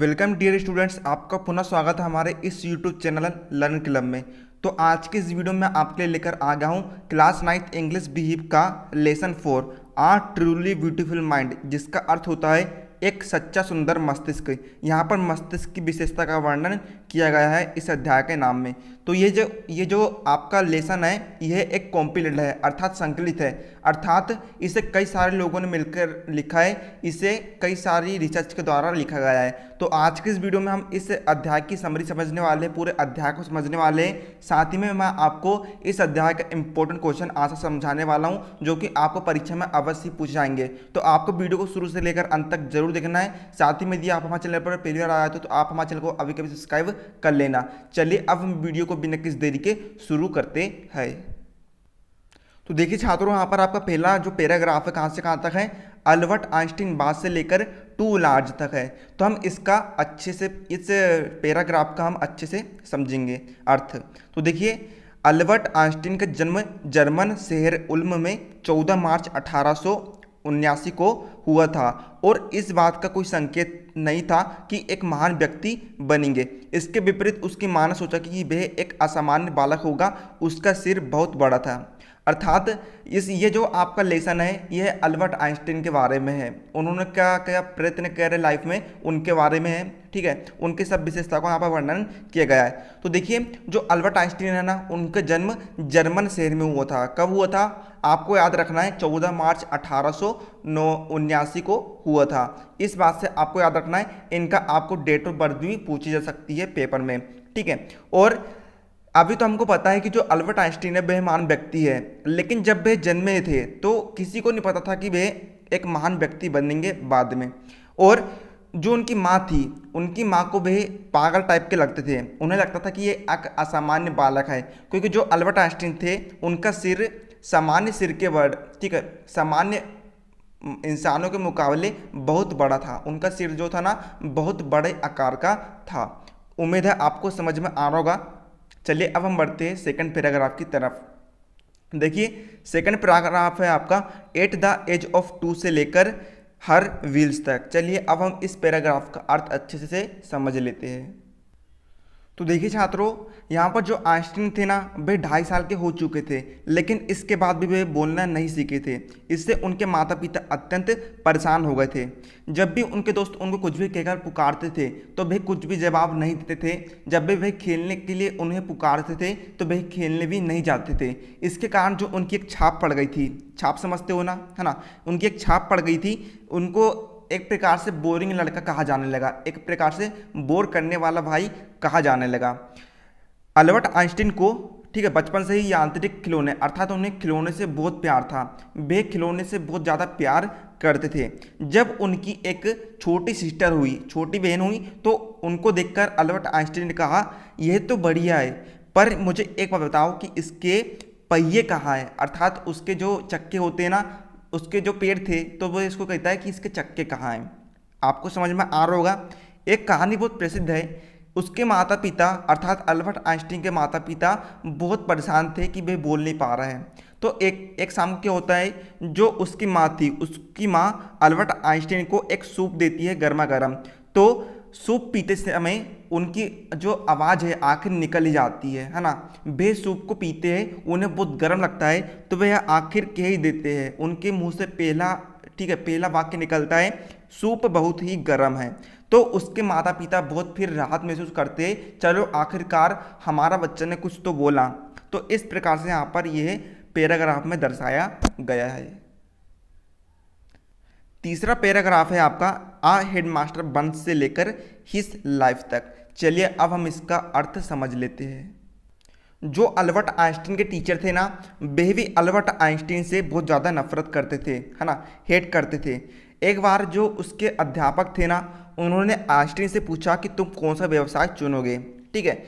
welcome dear students आपका पुनः स्वागत है हमारे इस यूट्यूब चैनल लर्न क्लब में तो आज के इस वीडियो में आपके लिए लेकर आ गया हूँ क्लास नाइन्थ इंग्लिश बिहेव का lesson four a truly beautiful mind जिसका अर्थ होता है एक सच्चा सुंदर मस्तिष्क यहाँ पर मस्तिष्क की विशेषता का वर्णन किया गया है इस अध्याय के नाम में तो ये जो ये जो आपका लेसन है यह एक कॉम्पिलेट है अर्थात संकलित है अर्थात इसे कई सारे लोगों ने मिलकर लिखा है इसे कई सारी रिसर्च के द्वारा लिखा गया है तो आज के इस वीडियो में हम इस अध्याय की समरी समझने वाले पूरे अध्याय को समझने वाले साथ ही में मैं आपको इस अध्याय का इंपॉर्टेंट क्वेश्चन आंसर समझाने वाला हूँ जो कि आपको परीक्षा में अवश्य पूछ जाएंगे तो आपको वीडियो को शुरू से लेकर अंत तक जरूर देखना है साथ ही में यदि आप हमारे चैनल पर पहली बार आया तो आप हमारे चैनल को अभी कभी सब्सक्राइब कर लेना चलिए अब हम वीडियो को बिना किस देरी के शुरू करते हैं तो देखिए छात्रों यहाँ पर आपका पहला जो पैराग्राफ है कहाँ से कहाँ तक है अल्बर्ट आइंस्टीन बाद से लेकर टू लार्ज तक है तो हम इसका अच्छे से इस पैराग्राफ का हम अच्छे से समझेंगे अर्थ तो देखिए अल्बर्ट आइंस्टीन का जन्म जर्मन शहर उल्म में 14 मार्च उन्यासी को हुआ था और इस बात का कोई संकेत नहीं था कि एक महान व्यक्ति बनेंगे इसके विपरीत उसकी माँ ने सोचा कि वह एक असामान्य बालक होगा उसका सिर बहुत बड़ा था अर्थात इस ये जो आपका लेसन है यह अल्बर्ट आइंस्टीन के बारे में है उन्होंने क्या क्या प्रयत्न करे लाइफ में उनके बारे में है ठीक है उनके सब विशेषता को यहाँ पर वर्णन किया गया है तो देखिए जो अल्बर्ट आइंस्टीन है ना उनका जन्म जर्मन शहर में हुआ था कब हुआ था आपको याद रखना है 14 मार्च अठारह को हुआ था इस बात से आपको याद रखना है इनका आपको डेट ऑफ बर्थ भी पूछी जा सकती है पेपर में ठीक है और अभी तो हमको पता है कि जो अल्बर्ट आइंस्टीन है वह महान व्यक्ति है लेकिन जब वे जन्मे थे तो किसी को नहीं पता था कि वे एक महान व्यक्ति बनेंगे बाद में और जो उनकी माँ थी उनकी माँ को वे पागल टाइप के लगते थे उन्हें लगता था कि ये एक असामान्य बालक है क्योंकि जो अल्बर्ट आइंस्टीन थे उनका सिर सामान्य सिर के वर्ड ठीक है सामान्य इंसानों के मुकाबले बहुत बड़ा था उनका सिर जो था ना बहुत बड़े आकार का था उम्मीद है आपको समझ में आ रहा होगा चलिए अब हम बढ़ते हैं सेकंड पैराग्राफ की तरफ देखिए सेकंड पैराग्राफ है आपका at the age of two से लेकर हर व्हील्स तक चलिए अब हम इस पैराग्राफ का अर्थ अच्छे से समझ लेते हैं तो देखिए छात्रों यहाँ पर जो आइंस्टीन थे ना वे ढाई साल के हो चुके थे लेकिन इसके बाद भी वे बोलना नहीं सीखे थे इससे उनके माता पिता अत्यंत परेशान हो गए थे जब भी उनके दोस्त उनको कुछ भी कहकर पुकारते थे तो वे कुछ भी जवाब नहीं देते थे जब भी वे खेलने के लिए उन्हें पुकारते थे तो वे खेलने भी नहीं जाते थे इसके कारण जो उनकी एक छाप पड़ गई थी छाप समझते हो ना है ना उनकी एक छाप पड़ गई थी उनको एक प्रकार से बोरिंग लड़का कहा जाने लगा एक प्रकार से बोर करने वाला भाई कहा जाने लगा अल्बर्ट आइंस्टीन को ठीक है बचपन से ही यांत्रिक खिलौने अर्थात उन्हें खिलौने से बहुत प्यार था वे खिलौने से बहुत ज़्यादा प्यार करते थे जब उनकी एक छोटी सिस्टर हुई छोटी बहन हुई तो उनको देखकर अल्बर्ट आइंस्टीन ने कहा यह तो बढ़िया है पर मुझे एक बात बताओ कि इसके पहिए कहाँ हैं अर्थात उसके जो चक्के होते हैं ना उसके जो पेड़ थे तो वो इसको कहता है कि इसके चक्के कहाँ हैं आपको समझ में आ रहा होगा एक कहानी बहुत प्रसिद्ध है उसके माता पिता अर्थात अल्बर्ट आइंस्टीन के माता पिता बहुत परेशान थे कि वे बोल नहीं पा रहे हैं तो एक एक शाम क्या होता है जो उसकी माँ थी उसकी माँ अल्बर्ट आइंस्टीन को एक सूप देती है गर्मा गर्म तो सूप पीते समय उनकी जो आवाज़ है आखिर निकल ही जाती है है ना वे सूप को पीते हैं उन्हें बहुत गर्म लगता है तो वह आखिर कह ही देते हैं उनके मुंह से पहला ठीक है पहला वाक्य निकलता है सूप बहुत ही गर्म है तो उसके माता पिता बहुत फिर राहत महसूस करते चलो आखिरकार हमारा बच्चा ने कुछ तो बोला तो इस प्रकार से यहाँ पर यह पैराग्राफ में दर्शाया गया है तीसरा पैराग्राफ है आपका आ हेडमास्टर बंस से लेकर हिस लाइफ तक चलिए अब हम इसका अर्थ समझ लेते हैं जो अल्बर्ट आइंस्टीन के टीचर थे ना वे भी अल्बर्ट आइंस्टीन से बहुत ज़्यादा नफरत करते थे है ना हेट करते थे एक बार जो उसके अध्यापक थे ना उन्होंने आइंस्टीन से पूछा कि तुम कौन सा व्यवसाय चुनोगे ठीक है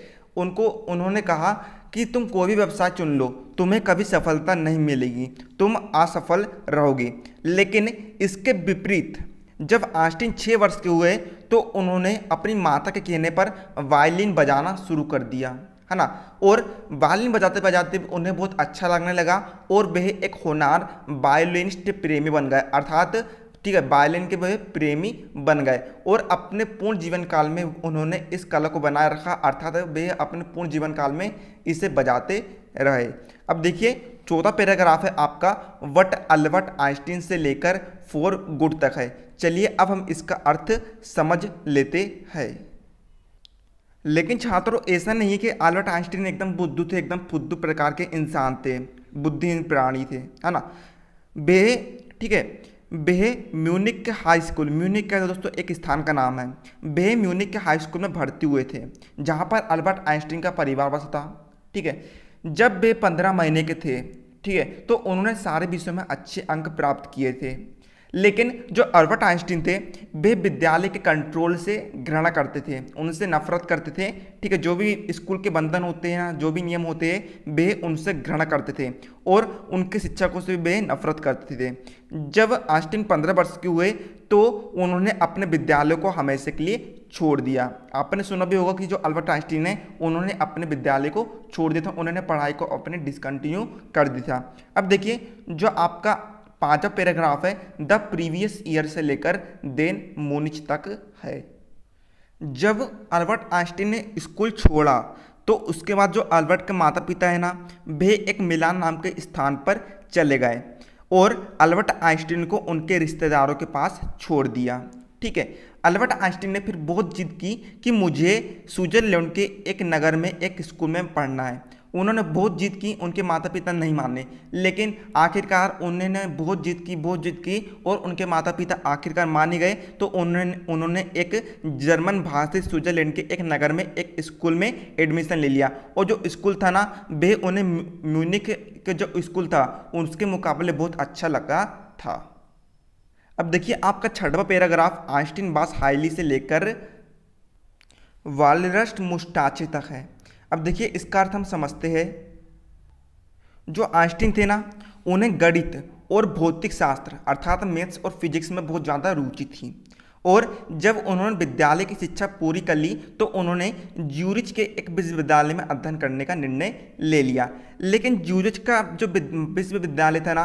उनको उन्होंने कहा कि तुम कोई भी व्यवसाय चुन लो तुम्हें कभी सफलता नहीं मिलेगी तुम असफल रहोगे लेकिन इसके विपरीत जब आस्टिन छः वर्ष के हुए तो उन्होंने अपनी माता के कहने पर वायलिन बजाना शुरू कर दिया है ना और वायलिन बजाते बजाते उन्हें बहुत अच्छा लगने लगा और वह एक होनार वायलिनिस्ट प्रेमी बन गए अर्थात ठीक है बायलिन के वह प्रेमी बन गए और अपने पूर्ण जीवन काल में उन्होंने इस कला को बनाए रखा अर्थात वे अपने पूर्ण जीवन काल में इसे बजाते रहे अब देखिए चौथा पैराग्राफ है आपका वट अलवट आइंस्टीन से लेकर फोर गुड तक है चलिए अब हम इसका अर्थ समझ लेते हैं लेकिन छात्रों ऐसा नहीं है कि अल्बर्ट आइंस्टीन एकदम बुद्धू थे एकदम फुद्दू प्रकार के इंसान थे बुद्धिहीन प्राणी थे है ना वे ठीक है बेह म्यूनिक के हाई स्कूल म्यूनिक का दोस्तों एक स्थान का नाम है बेहे म्यूनिक के हाई स्कूल में भर्ती हुए थे जहाँ पर अल्बर्ट आइंस्टीन का परिवार बसा था ठीक है जब वे पंद्रह महीने के थे ठीक है तो उन्होंने सारे विषयों में अच्छे अंक प्राप्त किए थे लेकिन जो अल्बर्ट आइंस्टीन थे वे विद्यालय के कंट्रोल से घृणा करते थे उनसे नफरत करते थे ठीक है जो भी स्कूल के बंधन होते हैं जो भी नियम होते हैं वे उनसे घृणा करते थे और उनके शिक्षकों से वे नफरत करते थे जब आइंस्टीन पंद्रह वर्ष के हुए तो उन्होंने अपने विद्यालय को हमेशा के लिए छोड़ दिया आपने सुना भी होगा कि जो अल्बर्ट आइंस्टीन है उन्होंने अपने विद्यालय को छोड़ दिया था उन्होंने पढ़ाई को अपने डिसकंटिन्यू कर दिया था अब देखिए जो आपका पांचवा पैराग्राफ है द प्रीवियस ईयर से लेकर देन मोनिच तक है जब अल्बर्ट आइंस्टीन ने स्कूल छोड़ा तो उसके बाद जो अल्बर्ट के माता पिता है ना वे एक मिलान नाम के स्थान पर चले गए और अल्बर्ट आइंस्टीन को उनके रिश्तेदारों के पास छोड़ दिया ठीक है अल्बर्ट आइंस्टीन ने फिर बहुत जिद की कि मुझे स्विट्ज़रलैंड के एक नगर में एक स्कूल में पढ़ना है उन्होंने बहुत जीत की उनके माता पिता नहीं माने लेकिन आखिरकार उन्होंने बहुत जीत की बहुत जीत की और उनके माता पिता आखिरकार माने गए तो उन्होंने उन्होंने एक जर्मन भाषी स्विट्जरलैंड के एक नगर में एक स्कूल में एडमिशन ले लिया और जो स्कूल था ना वह उन्हें म्यूनिक के जो स्कूल था उसके मुकाबले बहुत अच्छा लगा था अब देखिए आपका छठवा पैराग्राफ आइंस्टीन बास हाइली से लेकर वालरस्ट मुस्टाचे तक है अब देखिए इसका अर्थ हम समझते हैं जो आइंस्टीन थे ना उन्हें गणित और भौतिक शास्त्र अर्थात मैथ्स और फिजिक्स में बहुत ज़्यादा रुचि थी और जब उन्होंने विद्यालय की शिक्षा पूरी कर ली तो उन्होंने ज्यूरिच के एक विश्वविद्यालय में अध्ययन करने का निर्णय ले लिया लेकिन ज्यूरिच का जो विश्वविद्यालय था ना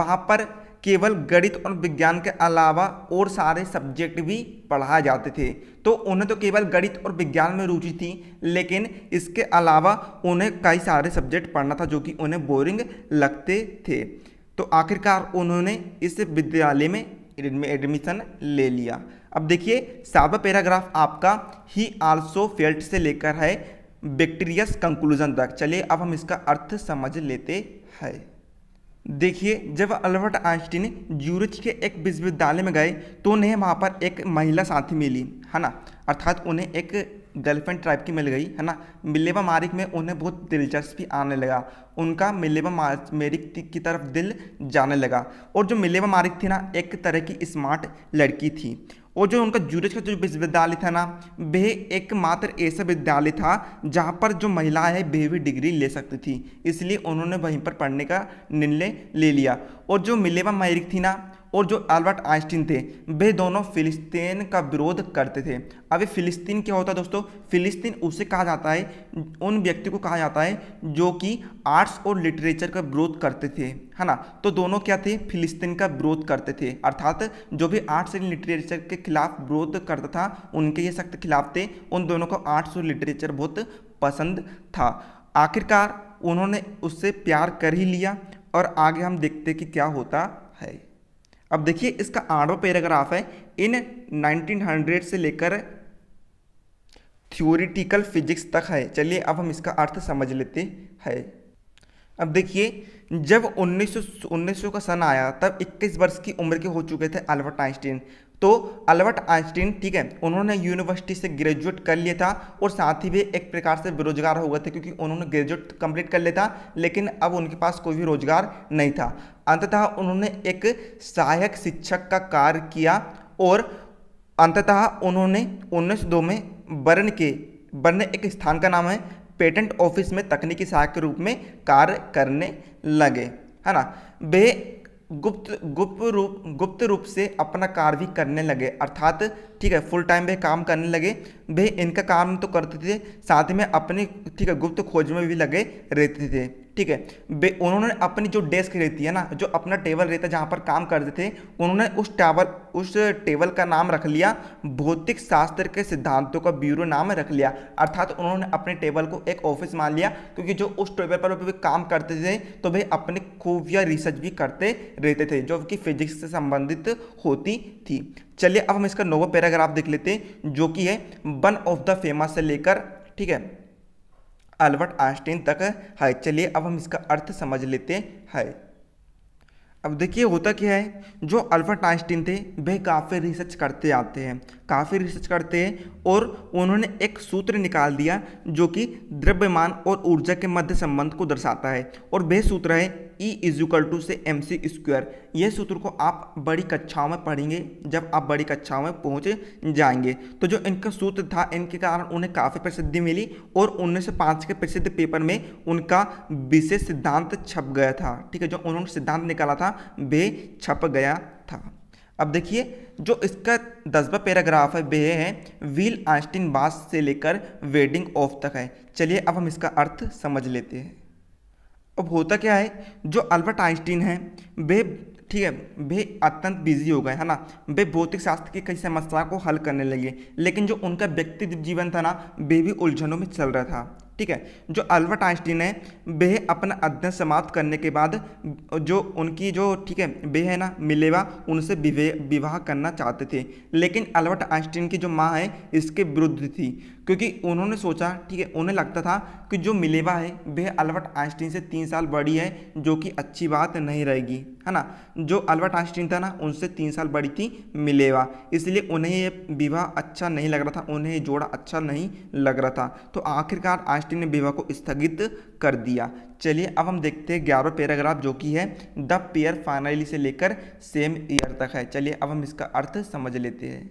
वहाँ पर केवल गणित और विज्ञान के अलावा और सारे सब्जेक्ट भी पढ़ाए जाते थे तो उन्हें तो केवल गणित और विज्ञान में रुचि थी लेकिन इसके अलावा उन्हें कई सारे सब्जेक्ट पढ़ना था जो कि उन्हें बोरिंग लगते थे तो आखिरकार उन्होंने इस विद्यालय में एडमिशन ले लिया अब देखिए सावा पैराग्राफ आपका ही आल्सो फेल्ट से लेकर है बैक्टीरियस कंक्लूजन तक चलिए अब हम इसका अर्थ समझ लेते हैं देखिए जब अल्बर्ट आइंस्टीन जूरिच के एक विश्वविद्यालय में गए तो उन्हें वहाँ पर एक महिला साथी मिली है ना अर्थात उन्हें एक गर्लफ्रेंड टाइप की मिल गई है ना मिलेवा मारिक में उन्हें बहुत दिलचस्पी आने लगा उनका मिलेवा मेरिक की तरफ दिल जाने लगा और जो मिलेवा मारिक थी ना एक तरह की स्मार्ट लड़की थी और जो उनका जूरज का जो विश्वविद्यालय था ना वह एकमात्र ऐसा विद्यालय था जहाँ पर जो महिला है वह भी डिग्री ले सकती थी इसलिए उन्होंने वहीं पर पढ़ने का निर्णय ले लिया और जो मिलेवा मैरिक थी ना और जो अल्बर्ट आइंस्टीन थे वे दोनों फिलिस्तीन का विरोध करते थे अब फिलिस्तीन क्या होता है दोस्तों फिलिस्तीन उसे कहा जाता है उन व्यक्ति को कहा जाता है जो कि आर्ट्स और लिटरेचर का विरोध करते थे है ना तो दोनों क्या थे फिलिस्तीन का विरोध करते थे अर्थात जो भी आर्ट्स एंड लिटरेचर के खिलाफ विरोध करता था उनके ये सख्त खिलाफ थे उन दोनों को आर्ट्स और लिटरेचर बहुत पसंद था आखिरकार उन्होंने उससे प्यार कर ही लिया और आगे हम देखते कि क्या होता है अब देखिए इसका आठवा पैराग्राफ है इन 1900 से लेकर थ्योरिटिकल फिजिक्स तक है चलिए अब हम इसका अर्थ समझ लेते हैं अब देखिए जब 1900 1900 का सन आया तब 21 वर्ष की उम्र के हो चुके थे अल्बर्ट आइंस्टीन तो अल्बर्ट आइंस्टीन ठीक है उन्होंने यूनिवर्सिटी से ग्रेजुएट कर लिया था और साथ ही भी एक प्रकार से बेरोजगार हो गए थे क्योंकि उन्होंने ग्रेजुएट कंप्लीट कर लिया था लेकिन अब उनके पास कोई भी रोजगार नहीं था अंततः उन्होंने एक सहायक शिक्षक का कार्य किया और अंततः उन्होंने उन्नीस में बर्न के बर्न एक स्थान का नाम है पेटेंट ऑफिस में तकनीकी सहायक के रूप में कार्य करने लगे है ना वे गुप्त गुप्त रूप गुप्त रूप से अपना कार्य भी करने लगे अर्थात ठीक है फुल टाइम वे काम करने लगे वे इनका काम तो करते थे साथ में अपनी ठीक है गुप्त खोज में भी लगे रहते थे ठीक है वे उन्होंने अपनी जो डेस्क रहती है ना जो अपना टेबल रहता है जहाँ पर काम करते थे उन्होंने उस टेबल उस टेबल का नाम रख लिया भौतिक शास्त्र के सिद्धांतों का ब्यूरो नाम रख लिया अर्थात उन्होंने अपने टेबल को एक ऑफिस मान लिया क्योंकि जो उस टेबल पर वे काम करते थे तो वे अपने खूफिया रिसर्च भी करते रहते थे जो कि फिजिक्स से संबंधित होती थी चलिए अब हम इसका नोवा पैराग्राफ देख लेते हैं जो कि है वन ऑफ द फेमस से लेकर ठीक है अल्बर्ट आइंस्टीन तक है चलिए अब हम इसका अर्थ समझ लेते हैं अब देखिए होता क्या है जो अल्बर्ट आइंस्टीन थे वह काफ़ी रिसर्च करते आते हैं काफ़ी रिसर्च करते हैं और उन्होंने एक सूत्र निकाल दिया जो कि द्रव्यमान और ऊर्जा के मध्य संबंध को दर्शाता है और वह सूत्र है ई इजिकल टू से एम सी स्क्वायर यह सूत्र को आप बड़ी कक्षाओं में पढ़ेंगे जब आप बड़ी कक्षाओं में पहुंच जाएंगे तो जो इनका सूत्र था इनके कारण उन्हें काफ़ी प्रसिद्धि मिली और उन्नीस सौ पाँच के प्रसिद्ध पेपर में उनका विशेष सिद्धांत छप गया था ठीक है जो उन्होंने सिद्धांत निकाला था वे छप गया था अब देखिए जो इसका दसवा पैराग्राफ है वह है व्हील आइंस्टीन बास से लेकर वेडिंग ऑफ तक है चलिए अब हम इसका अर्थ समझ लेते हैं अब होता क्या है जो अल्बर्ट आइंस्टीन है वे ठीक है वे अत्यंत बिजी हो गए है ना वे भौतिक शास्त्र की कई समस्या को हल करने लगे लेकिन जो उनका व्यक्तिगत जीवन था ना वे भी उलझनों में चल रहा था ठीक है जो अल्बर्ट आइंस्टीन है वे अपना अध्ययन समाप्त करने के बाद जो उनकी जो ठीक है वे है ना मिलेवा उनसे विवाह करना चाहते थे लेकिन अल्बर्ट आइंस्टीन की जो माँ है इसके विरुद्ध थी क्योंकि उन्होंने सोचा ठीक है उन्हें लगता था कि जो मिलेवा है वह अल्बर्ट आइंस्टीन से तीन साल बड़ी है जो कि अच्छी बात नहीं रहेगी है ना जो अल्बर्ट आइंस्टीन था ना उनसे तीन साल बड़ी थी मिलेवा इसलिए उन्हें ये विवाह अच्छा नहीं लग रहा था उन्हें जोड़ा अच्छा नहीं लग रहा था तो आखिरकार आइंस्टीन राष्ट्रीय विवाह को स्थगित कर दिया चलिए अब हम देखते हैं ग्यारह पैराग्राफ जो कि है द पेयर फाइनली से लेकर सेम ईयर तक है चलिए अब हम इसका अर्थ समझ लेते हैं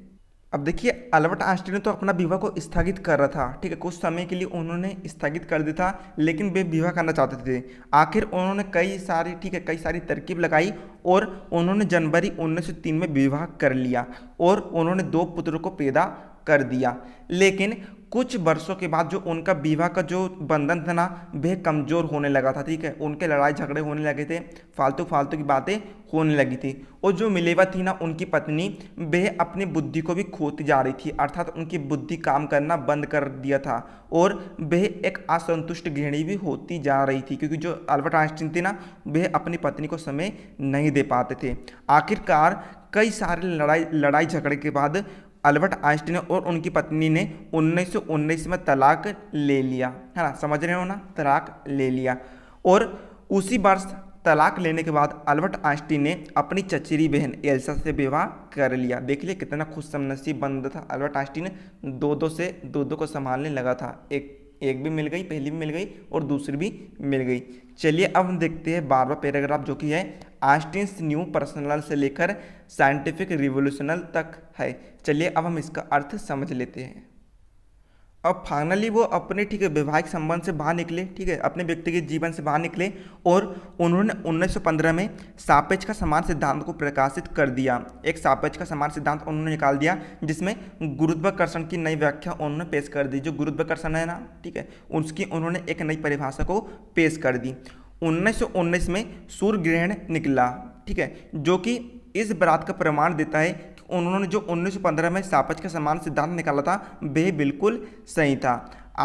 अब देखिए अल्बर्ट आइंस्टीन ने तो अपना विवाह को स्थगित कर रहा था ठीक है कुछ समय के लिए उन्होंने स्थगित कर दिया था लेकिन वे विवाह करना चाहते थे आखिर उन्होंने कई सारी ठीक है कई सारी तरकीब लगाई और उन्होंने जनवरी 1903 में विवाह कर लिया और उन्होंने दो पुत्रों को पैदा कर दिया लेकिन कुछ वर्षों के बाद जो उनका विवाह का जो बंधन था ना वह कमज़ोर होने लगा था ठीक है उनके लड़ाई झगड़े होने लगे थे फालतू फालतू की बातें होने लगी थी और जो मिलेवा थी ना उनकी पत्नी वह अपनी बुद्धि को भी खोती जा रही थी अर्थात उनकी बुद्धि काम करना बंद कर दिया था और वह एक असंतुष्ट गृहिणी भी होती जा रही थी क्योंकि जो अल्बर्ट आइंस्टीन थी ना वह अपनी पत्नी को समय नहीं दे पाते थे आखिरकार कई सारे लड़ाई लड़ाई झगड़े के बाद अल्बर्ट आइंस्टीन और उनकी पत्नी ने 1919 में तलाक ले लिया है ना समझ रहे हो ना तलाक ले लिया और उसी वर्ष तलाक लेने के बाद अल्बर्ट आइंस्टीन ने अपनी चचेरी बहन एल्सा से विवाह कर लिया देख लिया कितना खुश समनसीब बंद था अल्बर्ट आइंस्टीन दो दो से दो दो को संभालने लगा था एक एक भी मिल गई पहली भी मिल गई और दूसरी भी मिल गई चलिए अब हम देखते हैं बारहवा पैराग्राफ जो कि है आइंस्टीन न्यू पर्सनल से लेकर साइंटिफिक रिवोल्यूशनल तक है चलिए अब हम इसका अर्थ समझ लेते हैं अब फाइनली वो अपने ठीक है वैवाहिक संबंध से बाहर निकले ठीक है अपने व्यक्तिगत जीवन से बाहर निकले और उन्होंने 1915 में सापेक्ष का समान सिद्धांत को प्रकाशित कर दिया एक सापेक्ष का समान सिद्धांत उन्होंने निकाल दिया जिसमें गुरुत्वाकर्षण की नई व्याख्या उन्होंने पेश कर दी जो गुरुत्वाकर्षण है ना ठीक है उसकी उन्होंने एक नई परिभाषा को पेश कर दी उन्नीस में सूर्य ग्रहण निकला ठीक है जो कि इस बरात का प्रमाण देता है उन्होंने जो 1915 में सापच का समान सिद्धांत निकाला था वह बिल्कुल सही था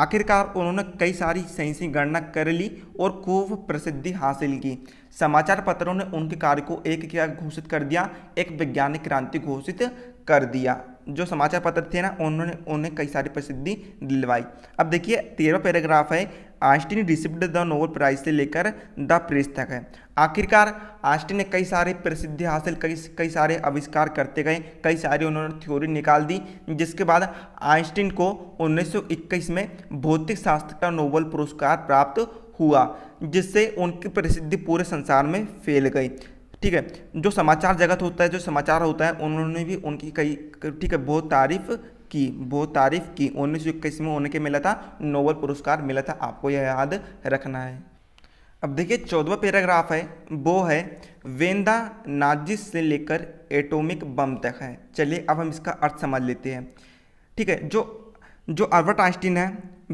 आखिरकार उन्होंने कई सारी सही सही गणना कर ली और खूब प्रसिद्धि हासिल की समाचार पत्रों ने उनके कार्य को एक क्या घोषित कर दिया एक वैज्ञानिक क्रांति घोषित कर दिया जो समाचार पत्र थे ना उन्होंने उन्हें कई सारी प्रसिद्धि दिलवाई अब देखिए तेरह पैराग्राफ है Einstein received the Nobel prize से लेकर द प्रेस तक है आखिरकार आस्टिन ने कई सारे प्रसिद्धि हासिल कई कई सारे आविष्कार करते गए कई सारी उन्होंने थ्योरी निकाल दी जिसके बाद आइंस्टीन को 1921 में भौतिक शास्त्र का नोबल पुरस्कार प्राप्त हुआ जिससे उनकी प्रसिद्धि पूरे संसार में फैल गई ठीक है जो समाचार जगत होता है जो समाचार होता है उन्होंने भी उनकी कई ठीक है बहुत तारीफ की बहुत तारीफ की उन्नीस में उन्हें मिला था नोबल पुरस्कार मिला था आपको यह याद रखना है अब देखिए चौदवा पैराग्राफ है वो है वेंदा नाजिस से लेकर एटॉमिक बम तक है चलिए अब हम इसका अर्थ समझ लेते हैं ठीक है जो जो अल्बर्ट आइंस्टीन है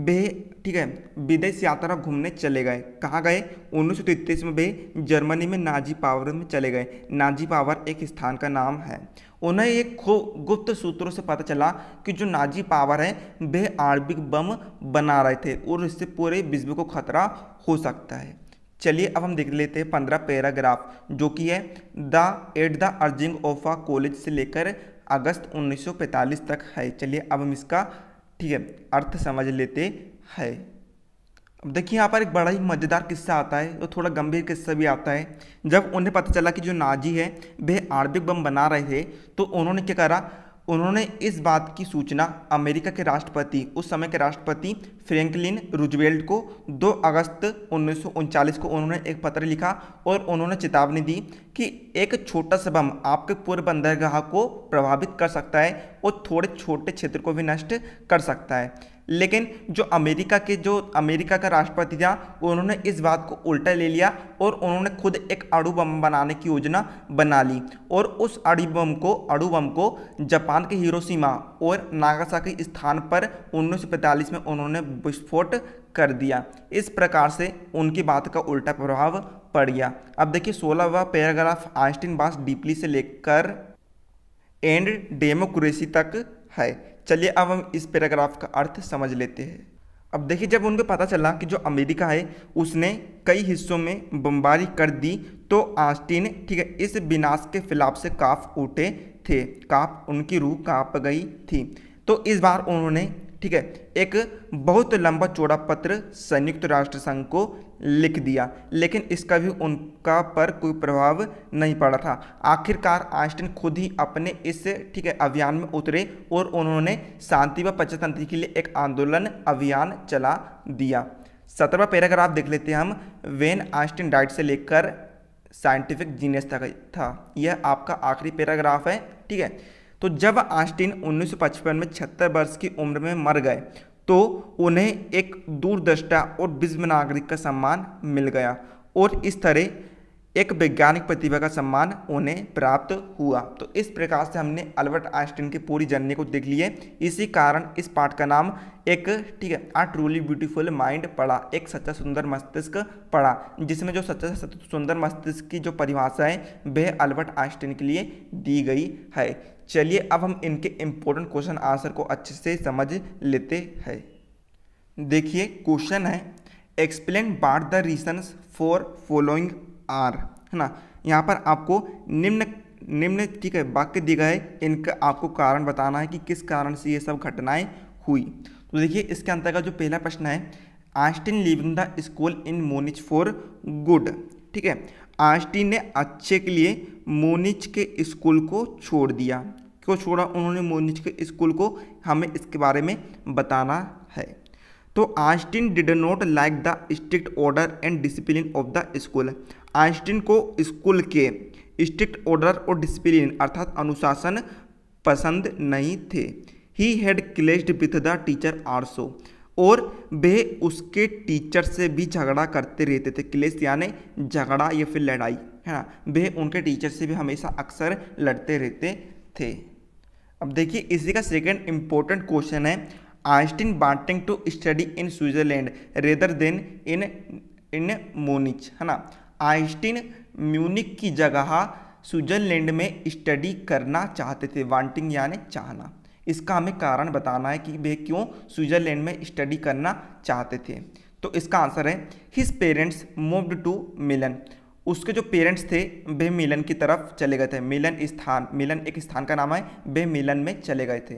वे ठीक है विदेश यात्रा घूमने चले गए कहाँ गए उन्नीस में वे जर्मनी में नाजी पावर में चले गए नाजी पावर एक स्थान का नाम है उन्हें एक गुप्त सूत्रों से पता चला कि जो नाजी पावर है वे आर्बिक बम बना रहे थे और इससे पूरे विश्व को खतरा हो सकता है चलिए अब हम देख लेते हैं पंद्रह पैराग्राफ जो कि है the at the urging of a college से लेकर अगस्त 1945 तक है चलिए अब हम इसका ठीक है अर्थ समझ लेते हैं अब देखिए यहाँ पर एक बड़ा ही मज़ेदार किस्सा आता है और थोड़ा गंभीर किस्सा भी आता है जब उन्हें पता चला कि जो नाजी है वह आर्बिक बम बना रहे थे तो उन्होंने क्या करा उन्होंने इस बात की सूचना अमेरिका के राष्ट्रपति उस समय के राष्ट्रपति फ्रैंकलिन रुजवेल्ट को 2 अगस्त उन्नीस को उन्होंने एक पत्र लिखा और उन्होंने चेतावनी दी कि एक छोटा सा बम आपके पूर्व बंदरगाह को प्रभावित कर सकता है और थोड़े छोटे क्षेत्र को भी नष्ट कर सकता है लेकिन जो अमेरिका के जो अमेरिका का राष्ट्रपति था उन्होंने इस बात को उल्टा ले लिया और उन्होंने खुद एक अड़ू बम बनाने की योजना बना ली और उस अणु बम को अड़ू बम को जापान के हिरोशिमा और के स्थान पर उन्नीस में उन्होंने विस्फोट कर दिया इस प्रकार से उनकी बात का उल्टा प्रभाव पड़ गया अब देखिए सोलहवा पैराग्राफ आइंस्टीन बास डीपली से लेकर एंड डेमोक्रेसी तक है चलिए अब हम इस पैराग्राफ का अर्थ समझ लेते हैं अब देखिए जब उनको पता चला कि जो अमेरिका है उसने कई हिस्सों में बमबारी कर दी तो आस्टिन ठीक है इस विनाश के खिलाफ से काफ उठे थे काफ उनकी रूह काँप गई थी तो इस बार उन्होंने ठीक है एक बहुत लंबा चौड़ा पत्र संयुक्त राष्ट्र संघ को लिख दिया लेकिन इसका भी उनका पर कोई प्रभाव नहीं पड़ा था आखिरकार आइंस्टीन खुद ही अपने इस ठीक है अभियान में उतरे और उन्होंने शांति व पचतंत्र के लिए एक आंदोलन अभियान चला दिया सत्रहवा पैराग्राफ देख लेते हैं हम वेन आइंस्टीन डाइट से लेकर साइंटिफिक जीनियस तक था यह आपका आखिरी पैराग्राफ है ठीक है तो जब आस्टिन 1955 में छिहत्तर वर्ष की उम्र में मर गए तो उन्हें एक दूरदृष्टा और विश्व नागरिक का सम्मान मिल गया और इस तरह एक वैज्ञानिक प्रतिभा का सम्मान उन्हें प्राप्त हुआ तो इस प्रकार से हमने अल्बर्ट आइंस्टीन की पूरी जर्नी को देख लिए इसी कारण इस पाठ का नाम एक ठीक है आ ट्रूली ब्यूटीफुल माइंड पढ़ा एक सच्चा सुंदर मस्तिष्क पढ़ा जिसमें जो सच्चा सुंदर मस्तिष्क की जो परिभाषा है वह अल्बर्ट आइंस्टीन के लिए दी गई है चलिए अब हम इनके इम्पोर्टेंट क्वेश्चन आंसर को अच्छे से समझ लेते हैं देखिए क्वेश्चन है explain what the reasons for following are है ना यहाँ पर आपको निम्न निम्न ठीक है वाक्य दिया है इनका आपको कारण बताना है कि किस कारण से ये सब घटनाएं हुई तो देखिए इसके अंतर्गत जो पहला प्रश्न है Einstein leaving the school in Munich for good ठीक है आस्टिन ने अच्छे के लिए मोनिच के स्कूल को छोड़ दिया इसको छोड़ा उन्होंने म्यूनिच के स्कूल को हमें इसके बारे में बताना है तो Einstein did not like the strict order and discipline of the school Einstein को स्कूल के स्ट्रिक्ट ऑर्डर और डिसिप्लिन अर्थात अनुशासन पसंद नहीं थे he had clashed with the teacher also और वे उसके टीचर से भी झगड़ा करते रहते थे क्लेश यानी झगड़ा या फिर लड़ाई है ना वे उनके टीचर से भी हमेशा अक्सर लड़ते रहते थे अब देखिए इसी का सेकेंड इम्पोर्टेंट क्वेश्चन है Einstein wanting to study in Switzerland rather than in in Munich है ना आइंस्टीन म्यूनिक की जगह स्विट्जरलैंड में स्टडी करना चाहते थे वांटिंग यानी चाहना इसका हमें कारण बताना है कि वे क्यों स्विट्जरलैंड में स्टडी करना चाहते थे तो इसका आंसर है his parents moved to Milan उसके जो पेरेंट्स थे वे मिलन की तरफ चले गए थे मिलन स्थान मिलन एक स्थान का नाम है वे मिलन में चले गए थे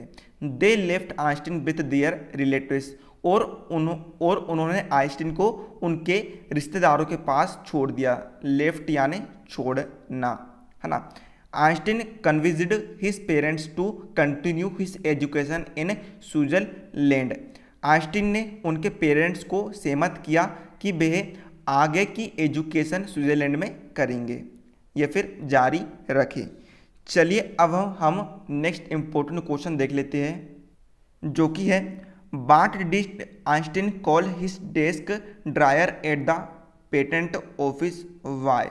they left Einstein with their relatives और उन और उन्होंने आइंस्टीन को उनके रिश्तेदारों के पास छोड़ दिया लेफ्ट यानी छोड़ना है ना Einstein convinced his parents to continue his education in Switzerland Einstein ने उनके पेरेंट्स को सहमत किया कि वह आगे की एजुकेशन स्विट्ज़रलैंड में करेंगे ये फिर जारी रखें चलिए अब हम नेक्स्ट इम्पोर्टेंट क्वेश्चन देख लेते हैं जो कि है बाट डिस्ट Einstein call his desk drawer at the patent office why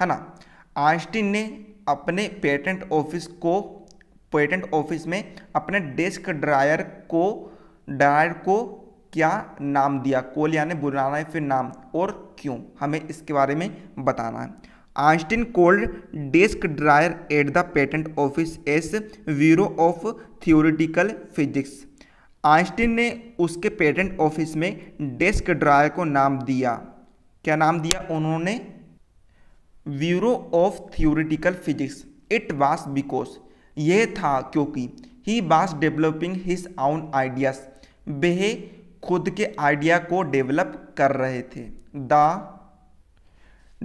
है ना आइंस्टीन ने अपने पेटेंट ऑफिस को पेटेंट ऑफिस में अपने डेस्क ड्रायर को ड्रायर को क्या नाम दिया कोल यानी बुलाना है फिर नाम और क्यों हमें इसके बारे में बताना है Einstein called desk drawer at the patent office as bureau of theoretical physics Einstein ने उसके पेटेंट ऑफिस में डेस्क ड्रायर को नाम दिया क्या नाम दिया उन्होंने bureau of theoretical physics it was because यह था क्योंकि ही वास डेवलपिंग हिज आउन आइडियाज़ वह खुद के आइडिया को डेवलप कर रहे थे the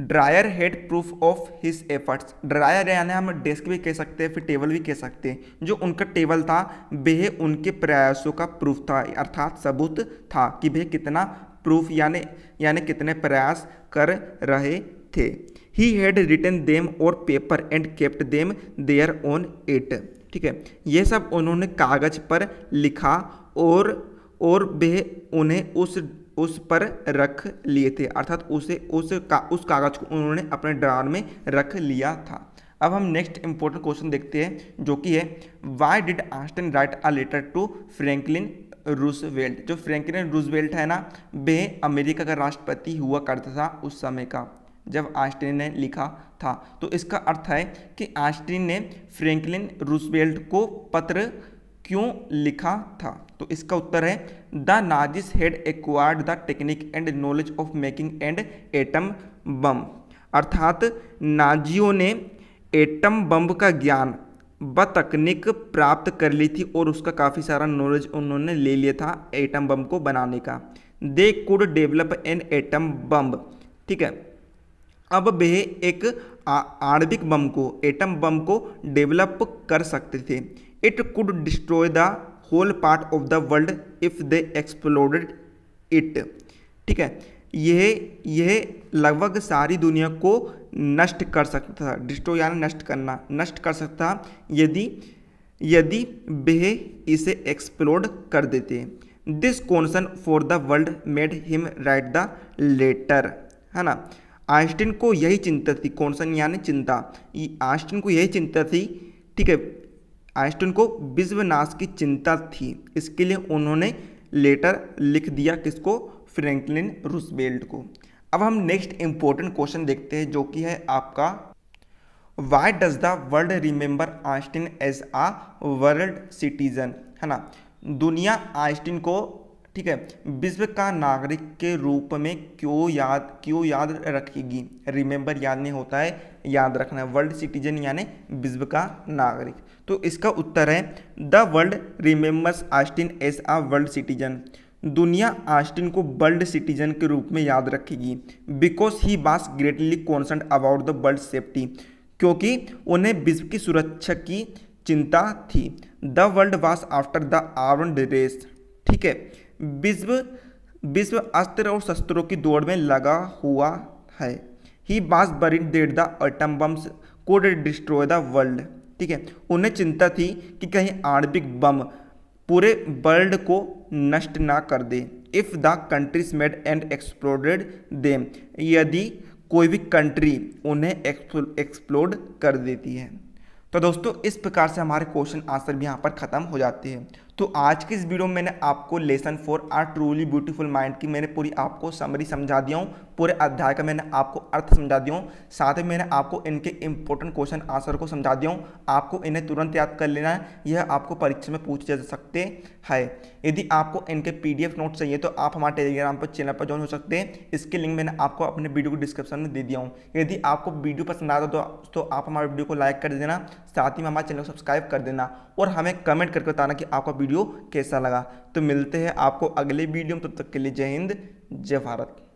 drawer held proof of his efforts drawer यानी हम डेस्क भी कह सकते हैं फिर टेबल भी कह सकते हैं जो उनका टेबल था वह उनके प्रयासों का प्रूफ था अर्थात सबूत था कि वह कितना प्रूफ यानी यानी कितने प्रयास कर रहे थे he had written them on paper and kept them there on it ठीक है ये सब उन्होंने कागज़ पर लिखा और और वे उन्हें उस उस पर रख लिए थे अर्थात उसे उस का उस कागज़ को उन्होंने अपने ड्रार में रख लिया था अब हम नेक्स्ट इम्पोर्टेंट क्वेश्चन देखते हैं जो कि है why did Einstein write a letter to Franklin Roosevelt जो फ्रैंकलिन रूसवेल्ट है ना वे अमेरिका का राष्ट्रपति हुआ करता था उस समय का जब आस्टिन ने लिखा था तो इसका अर्थ है कि आस्टिन ने फ्रैंकलिन रूसवेल्ट को पत्र क्यों लिखा था तो इसका उत्तर है the Nazis had acquired the technique and knowledge of making and atom bomb अर्थात नाजियों ने एटम बम का ज्ञान ब तकनीक प्राप्त कर ली थी और उसका काफ़ी सारा नॉलेज उन्होंने ले लिया था एटम बम को बनाने का they could develop an atom bomb ठीक है अब वे एक आणविक बम को एटम बम को डेवलप कर सकते थे it could destroy the whole part of the world if they exploded it ठीक है यह यह लगभग सारी दुनिया को नष्ट कर सकता था डिस्ट्रो यानी नष्ट करना नष्ट कर सकता यदि यदि वह इसे एक्सप्लोड कर देते this concern for the world made him write the letter है ना आइंस्टीन को यही चिंता थी कॉन्सन यानी चिंता आइंस्टीन को यही चिंता थी ठीक है आइंस्टीन को विश्वनाश की चिंता थी इसके लिए उन्होंने लेटर लिख दिया किसको फ्रैंकलिन रूसबेल्ट को अब हम नेक्स्ट इंपॉर्टेंट क्वेश्चन देखते हैं जो कि है आपका why does the world remember Einstein as a world citizen है ना दुनिया आइंस्टीन को ठीक है विश्व का नागरिक के रूप में क्यों याद क्यों याद रखेगी रिमेंबर याद नहीं होता है याद रखना है वर्ल्ड सिटीजन यानी विश्व का नागरिक तो इसका उत्तर है the world remembers Einstein as a world citizen दुनिया आस्टिन को वर्ल्ड सिटीजन के रूप में याद रखेगी because he was greatly concerned about the world safety क्योंकि उन्हें विश्व की सुरक्षा की चिंता थी the world was after the armed race ठीक है विश्व विश्व अस्त्र और शस्त्रों की दौड़ में लगा हुआ है he was worried that the atom bombs could destroy the world ठीक है उन्हें चिंता थी कि कहीं आणविक बम पूरे वर्ल्ड को नष्ट ना कर दे if the countries made and exploded them यदि कोई भी कंट्री उन्हें एक्सप्लोड कर देती है तो दोस्तों इस प्रकार से हमारे क्वेश्चन आंसर भी यहाँ पर ख़त्म हो जाते हैं तो आज की इस वीडियो में मैंने आपको lesson four a truly beautiful mind की मैंने पूरी आपको समरी समझा दिया हूँ पूरे अध्याय का मैंने आपको अर्थ समझा दिया हूँ साथ ही मैंने आपको इनके इंपॉर्टेंट क्वेश्चन आंसर को समझा दिया हूँ आपको इन्हें तुरंत याद कर लेना है यह आपको परीक्षा में पूछ जा सकते हैं यदि आपको इनके पी नोट चाहिए तो आप हमारे टेलीग्राम पर चैनल पर ज्वाइन हो सकते हैं इसके लिंक मैंने आपको अपने वीडियो को डिस्क्रिप्शन में दे दिया हूँ यदि आपको वीडियो पसंद आता तो, तो आप हमारे वीडियो को लाइक कर देना साथ ही में हमारे चैनल को सब्सक्राइब कर देना और हमें कमेंट करके बताना कि आपका वीडियो कैसा लगा तो मिलते हैं आपको अगले वीडियो में तब तक के लिए जय हिंद जय भारत